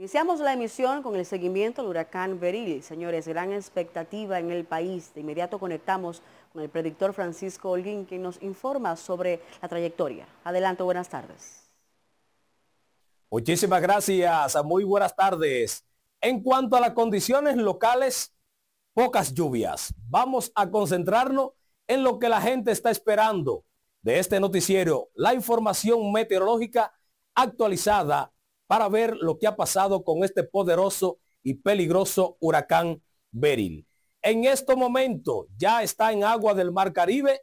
Iniciamos la emisión con el seguimiento del huracán Beril. Señores, gran expectativa en el país. De inmediato conectamos con el predictor Francisco Holguín, que nos informa sobre la trayectoria. Adelante, buenas tardes. Muchísimas gracias, muy buenas tardes. En cuanto a las condiciones locales, pocas lluvias. Vamos a concentrarnos en lo que la gente está esperando de este noticiero, la información meteorológica actualizada para ver lo que ha pasado con este poderoso y peligroso huracán Beryl. En este momento ya está en agua del Mar Caribe.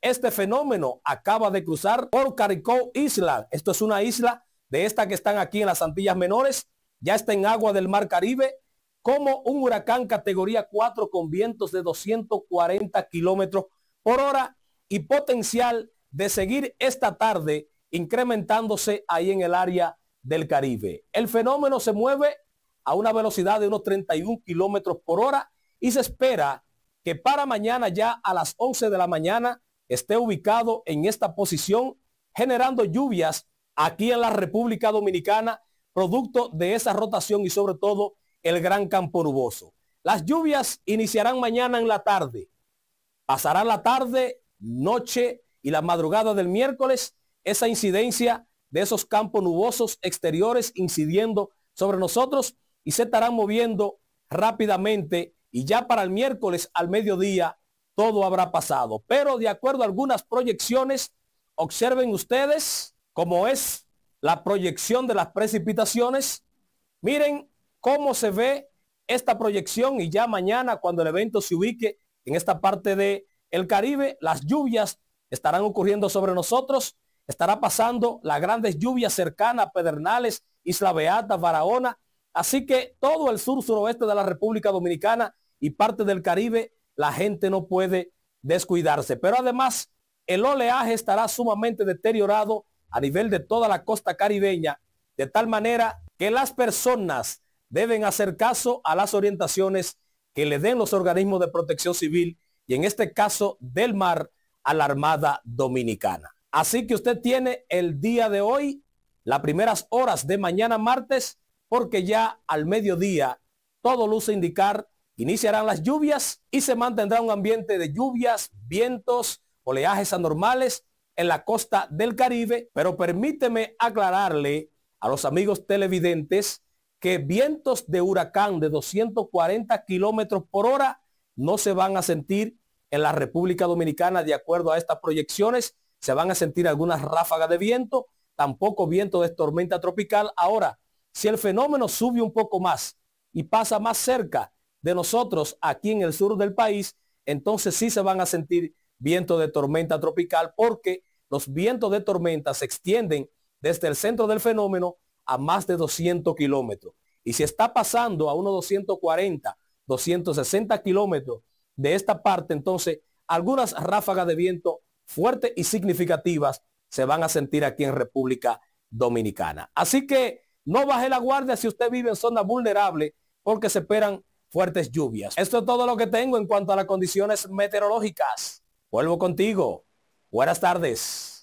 Este fenómeno acaba de cruzar por Caricó Isla, Esto es una isla de esta que están aquí en las Antillas Menores. Ya está en agua del Mar Caribe como un huracán categoría 4 con vientos de 240 kilómetros por hora y potencial de seguir esta tarde incrementándose ahí en el área del Caribe. El fenómeno se mueve a una velocidad de unos 31 kilómetros por hora y se espera que para mañana ya a las 11 de la mañana esté ubicado en esta posición, generando lluvias aquí en la República Dominicana, producto de esa rotación y sobre todo el gran campo nuboso. Las lluvias iniciarán mañana en la tarde, pasará la tarde, noche y la madrugada del miércoles. Esa incidencia de esos campos nubosos exteriores incidiendo sobre nosotros y se estarán moviendo rápidamente y ya para el miércoles al mediodía todo habrá pasado. Pero de acuerdo a algunas proyecciones, observen ustedes cómo es la proyección de las precipitaciones. Miren cómo se ve esta proyección y ya mañana cuando el evento se ubique en esta parte del el Caribe, las lluvias estarán ocurriendo sobre nosotros Estará pasando las grandes lluvias cercanas a Pedernales, Isla Beata, Barahona. Así que todo el sur suroeste de la República Dominicana y parte del Caribe, la gente no puede descuidarse. Pero además, el oleaje estará sumamente deteriorado a nivel de toda la costa caribeña, de tal manera que las personas deben hacer caso a las orientaciones que le den los organismos de protección civil y en este caso del mar a la Armada Dominicana. Así que usted tiene el día de hoy, las primeras horas de mañana martes, porque ya al mediodía todo luce indicar, iniciarán las lluvias y se mantendrá un ambiente de lluvias, vientos, oleajes anormales en la costa del Caribe, pero permíteme aclararle a los amigos televidentes que vientos de huracán de 240 kilómetros por hora no se van a sentir en la República Dominicana de acuerdo a estas proyecciones se van a sentir algunas ráfagas de viento, tampoco viento de tormenta tropical. Ahora, si el fenómeno sube un poco más y pasa más cerca de nosotros aquí en el sur del país, entonces sí se van a sentir viento de tormenta tropical porque los vientos de tormenta se extienden desde el centro del fenómeno a más de 200 kilómetros. Y si está pasando a unos 240, 260 kilómetros de esta parte, entonces algunas ráfagas de viento fuertes y significativas se van a sentir aquí en República Dominicana. Así que no baje la guardia si usted vive en zona vulnerable porque se esperan fuertes lluvias. Esto es todo lo que tengo en cuanto a las condiciones meteorológicas. Vuelvo contigo. Buenas tardes.